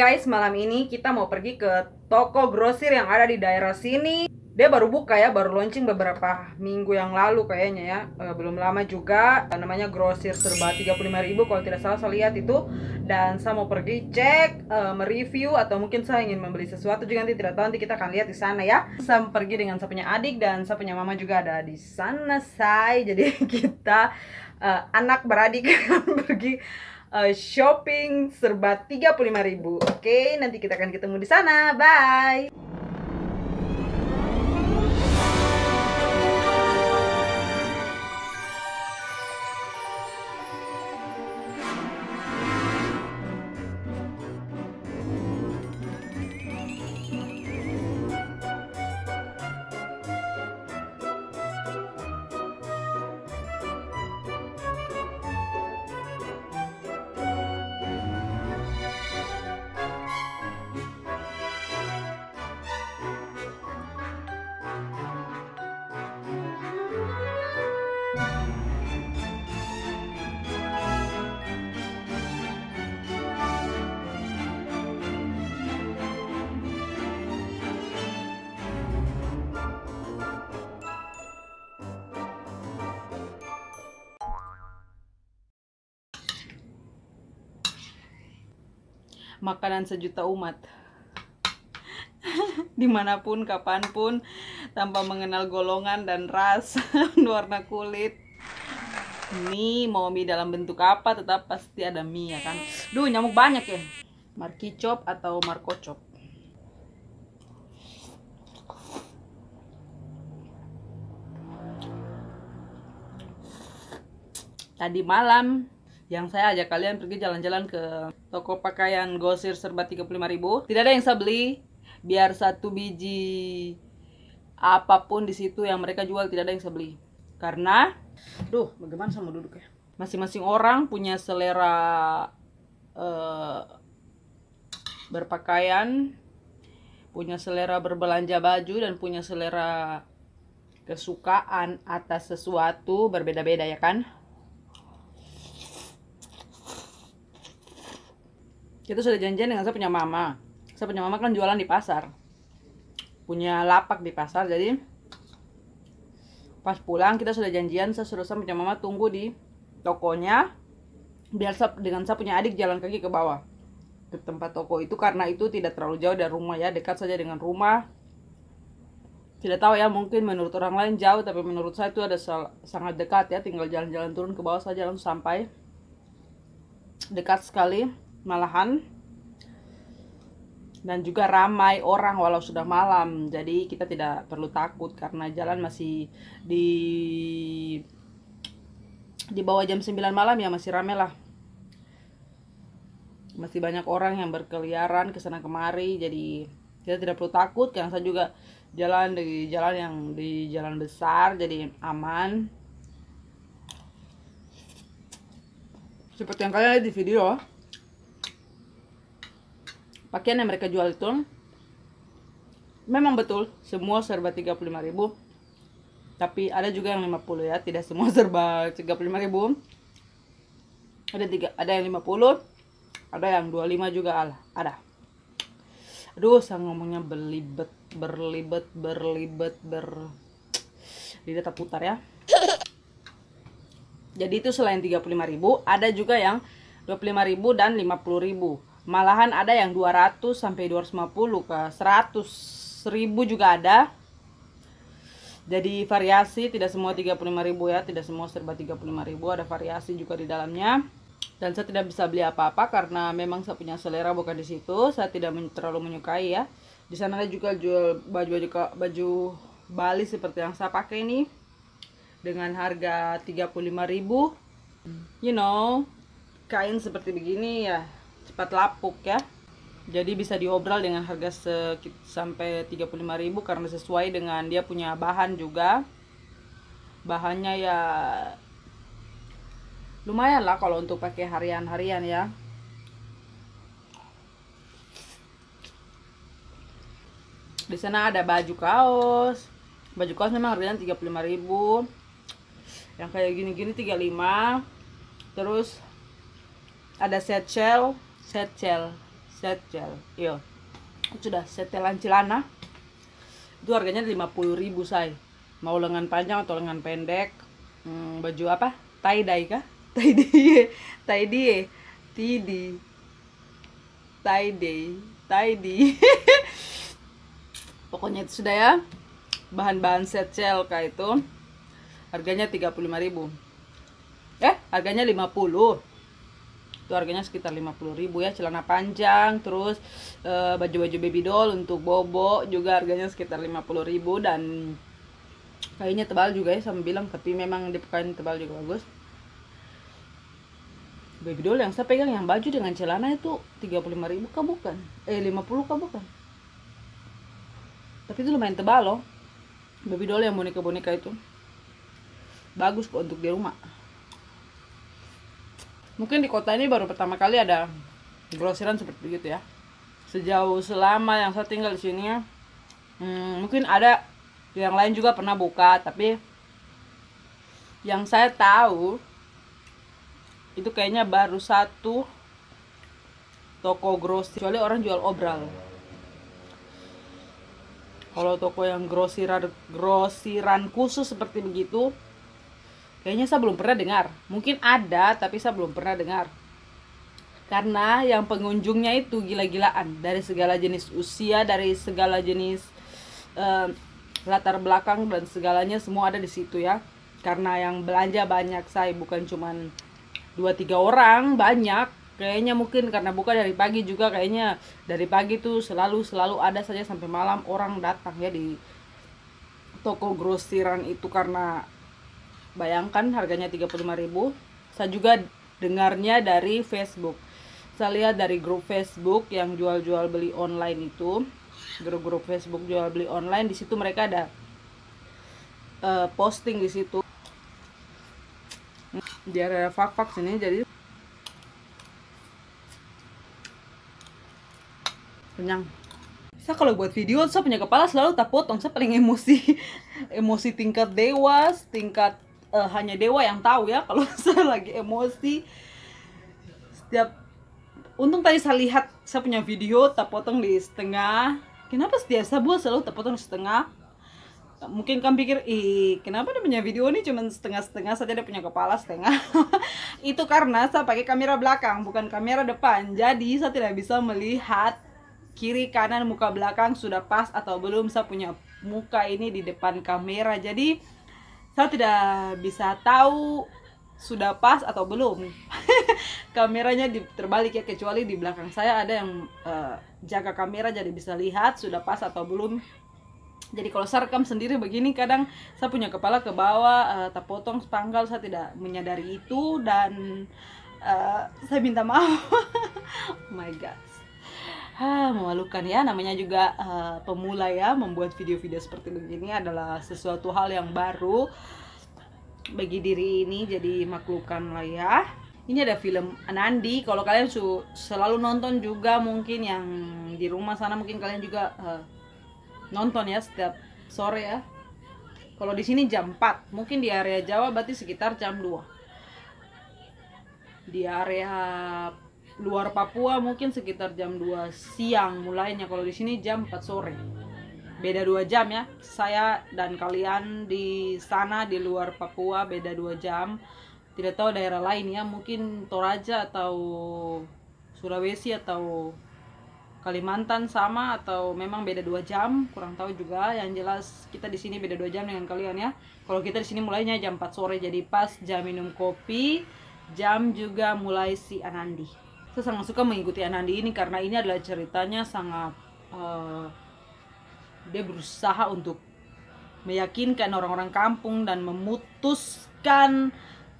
guys, malam ini kita mau pergi ke toko grosir yang ada di daerah sini. Dia baru buka ya, baru launching beberapa minggu yang lalu kayaknya ya. Eh, belum lama juga, eh, namanya grosir serba 35.000 kalau tidak salah saya lihat itu. Dan saya mau pergi cek, eh, mereview atau mungkin saya ingin membeli sesuatu juga nanti tidak tahu nanti kita akan lihat di sana ya. Saya pergi dengan saya punya adik dan saya punya mama juga ada di sana, say. Jadi kita uh, anak beradik pergi uh, shopping serba 35.000. Oke, okay, nanti kita akan ketemu di sana. Bye. makanan sejuta umat dimanapun kapanpun tanpa mengenal golongan dan ras warna kulit mie mau mie dalam bentuk apa tetap pasti ada mie ya kan duh nyamuk banyak ya markicop atau markocop tadi malam yang saya ajak kalian pergi jalan-jalan ke toko pakaian gosir serba 35.000 tidak ada yang saya beli biar satu biji apapun di situ yang mereka jual tidak ada yang saya beli karena duh bagaimana sama duduk ya masing-masing orang punya selera uh, berpakaian punya selera berbelanja baju dan punya selera kesukaan atas sesuatu berbeda-beda ya kan kita sudah janjian dengan saya punya mama saya punya mama kan jualan di pasar punya lapak di pasar jadi pas pulang kita sudah janjian saya suruh saya punya mama tunggu di tokonya biar saya, dengan saya punya adik jalan kaki ke bawah ke tempat toko itu karena itu tidak terlalu jauh dari rumah ya dekat saja dengan rumah tidak tahu ya mungkin menurut orang lain jauh tapi menurut saya itu ada sangat dekat ya tinggal jalan-jalan turun ke bawah saja langsung sampai dekat sekali malahan dan juga ramai orang walau sudah malam jadi kita tidak perlu takut karena jalan masih di di bawah jam 9 malam ya masih ramai lah masih banyak orang yang berkeliaran ke sana kemari jadi kita tidak perlu takut karena saya juga jalan di jalan yang di jalan besar jadi aman seperti yang kalian lihat di video pakaian yang mereka jual itu memang betul semua serba 35.000 tapi ada juga yang 50 ya tidak semua serba 35.000 ada tiga ada yang 50 ada yang 25 juga ala ada aduh saya ngomongnya berlibet berlibet berlibet ber tidak terputar putar ya jadi itu selain 35.000 ada juga yang 25.000 dan 50.000 malahan ada yang 200 sampai 250 ke 100 ribu juga ada jadi variasi tidak semua 35000 ya tidak semua serba 35000 ada variasi juga di dalamnya dan saya tidak bisa beli apa-apa karena memang saya punya selera bukan di situ saya tidak terlalu menyukai ya di sana ada juga jual baju-baju baju Bali seperti yang saya pakai ini dengan harga 35.000 you know kain seperti begini ya cepat lapuk ya jadi bisa diobral dengan harga sekitar sampai 35.000 karena sesuai dengan dia punya bahan juga bahannya ya lumayan lah kalau untuk pakai harian-harian ya di sana ada baju kaos baju kaos memang harganya 35.000 yang kayak gini-gini 35 terus ada set shell setel setel yo iya. sudah setelan celana itu harganya lima puluh ribu say mau lengan panjang atau lengan pendek hmm, baju apa tie dye kah tie dye tie dye tie tie dye tie dye pokoknya itu sudah ya bahan-bahan setel kayak itu harganya tiga puluh lima ribu. eh harganya lima puluh itu harganya sekitar 50.000 ya celana panjang terus eh, baju-baju uh, baby doll untuk bobo juga harganya sekitar 50.000 dan kayaknya tebal juga ya sama bilang tapi memang dipakai tebal juga bagus baby doll yang saya pegang yang baju dengan celana itu 35.000 kah bukan eh 50 kah bukan tapi itu lumayan tebal loh baby doll yang boneka-boneka itu bagus kok untuk di rumah mungkin di kota ini baru pertama kali ada grosiran seperti itu ya sejauh selama yang saya tinggal di sini ya, hmm, mungkin ada yang lain juga pernah buka tapi yang saya tahu itu kayaknya baru satu toko grosir kecuali orang jual obral kalau toko yang grosiran grosiran khusus seperti begitu Kayaknya saya belum pernah dengar. Mungkin ada, tapi saya belum pernah dengar. Karena yang pengunjungnya itu gila-gilaan dari segala jenis usia, dari segala jenis uh, latar belakang dan segalanya semua ada di situ ya. Karena yang belanja banyak saya bukan cuma 2 3 orang, banyak. Kayaknya mungkin karena buka dari pagi juga kayaknya dari pagi tuh selalu selalu ada saja sampai malam orang datang ya di toko grosiran itu karena Bayangkan harganya 35.000. Saya juga dengarnya dari Facebook. Saya lihat dari grup Facebook yang jual-jual beli online itu, grup-grup Facebook jual beli online di situ mereka ada uh, posting di situ. Di area fak-fak sini jadi kenyang. Saya kalau buat video, saya punya kepala selalu tak potong. Saya paling emosi, emosi tingkat dewas, tingkat uh, hanya dewa yang tahu ya kalau saya lagi emosi setiap untung tadi saya lihat saya punya video terpotong di setengah kenapa setiap saya buat selalu terpotong di setengah mungkin kamu pikir ih kenapa dia punya video ini cuma setengah-setengah saja dia punya kepala setengah itu karena saya pakai kamera belakang bukan kamera depan jadi saya tidak bisa melihat kiri kanan muka belakang sudah pas atau belum saya punya muka ini di depan kamera jadi saya tidak bisa tahu sudah pas atau belum kameranya terbalik ya kecuali di belakang saya ada yang uh, jaga kamera jadi bisa lihat sudah pas atau belum jadi kalau saya rekam sendiri begini kadang saya punya kepala ke bawah uh, tak potong sepanggal saya tidak menyadari itu dan uh, saya minta maaf oh my god ha, ah, memalukan ya namanya juga uh, pemula ya membuat video-video seperti begini adalah sesuatu hal yang baru bagi diri ini jadi maklukan lah ya ini ada film Nandi kalau kalian su selalu nonton juga mungkin yang di rumah sana mungkin kalian juga uh, nonton ya setiap sore ya kalau di sini jam 4 mungkin di area Jawa berarti sekitar jam 2 di area luar Papua mungkin sekitar jam 2 siang mulainya kalau di sini jam 4 sore beda dua jam ya saya dan kalian di sana di luar Papua beda dua jam tidak tahu daerah lain ya mungkin Toraja atau Sulawesi atau Kalimantan sama atau memang beda dua jam kurang tahu juga yang jelas kita di sini beda dua jam dengan kalian ya kalau kita di sini mulainya jam 4 sore jadi pas jam minum kopi jam juga mulai si Anandi saya sangat suka mengikuti Anandi ini karena ini adalah ceritanya sangat uh, dia berusaha untuk meyakinkan orang-orang kampung dan memutuskan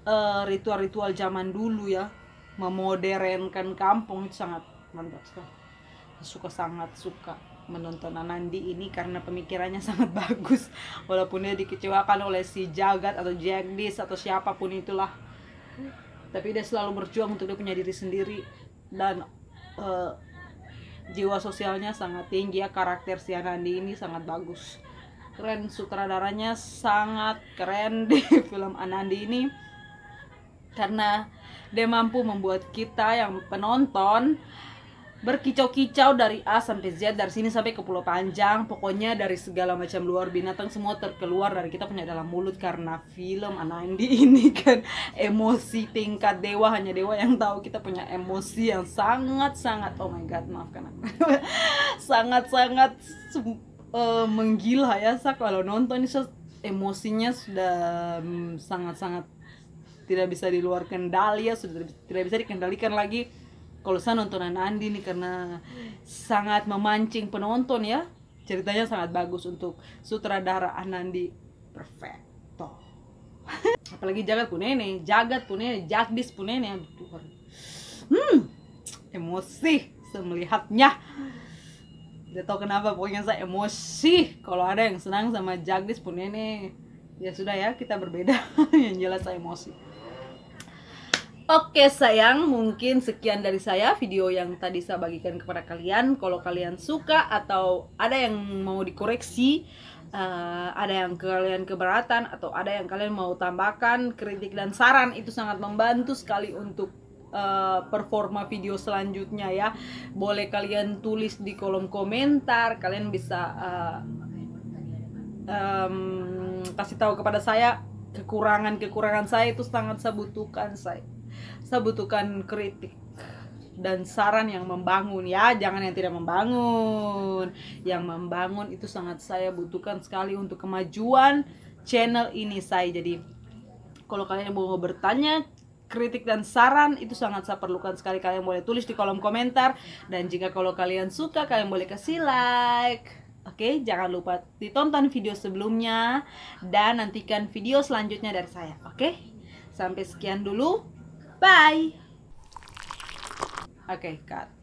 ritual eh, ritual-ritual zaman dulu ya memodernkan kampung itu sangat mantap sekali suka sangat suka menonton Anandi ini karena pemikirannya sangat bagus walaupun dia dikecewakan oleh si Jagat atau Jagdis atau siapapun itulah tapi dia selalu berjuang untuk dia punya diri sendiri dan uh, jiwa sosialnya sangat tinggi ya karakter si Anandi ini sangat bagus keren sutradaranya sangat keren di film Anandi ini karena dia mampu membuat kita yang penonton berkicau-kicau dari A sampai Z dari sini sampai ke Pulau Panjang pokoknya dari segala macam luar binatang semua terkeluar dari kita punya dalam mulut karena film Anandi ini kan emosi tingkat dewa hanya dewa yang tahu kita punya emosi yang sangat-sangat oh my god maafkan aku sangat-sangat uh, menggila ya sak kalau nonton ini emosinya sudah mm, sangat-sangat tidak bisa diluar kendali ya sudah tidak bisa dikendalikan lagi kalau saya nontonan Andi nih karena sangat memancing penonton ya ceritanya sangat bagus untuk sutradara Anandi perfecto apalagi jagat punene jagat punene jagdis punene aduh hmm emosi semelihatnya. melihatnya tidak tahu kenapa pokoknya saya emosi kalau ada yang senang sama jagdis punene ya sudah ya kita berbeda yang jelas saya emosi Oke sayang, mungkin sekian dari saya video yang tadi saya bagikan kepada kalian. Kalau kalian suka atau ada yang mau dikoreksi, uh, ada yang kalian keberatan atau ada yang kalian mau tambahkan, kritik dan saran itu sangat membantu sekali untuk uh, performa video selanjutnya ya. Boleh kalian tulis di kolom komentar, kalian bisa uh, um, kasih tahu kepada saya kekurangan-kekurangan saya itu sangat saya butuhkan saya saya butuhkan kritik dan saran yang membangun ya jangan yang tidak membangun yang membangun itu sangat saya butuhkan sekali untuk kemajuan channel ini saya jadi kalau kalian mau bertanya kritik dan saran itu sangat saya perlukan sekali kalian boleh tulis di kolom komentar dan jika kalau kalian suka kalian boleh kasih like oke jangan lupa ditonton video sebelumnya dan nantikan video selanjutnya dari saya oke sampai sekian dulu Bye. Okay, cut.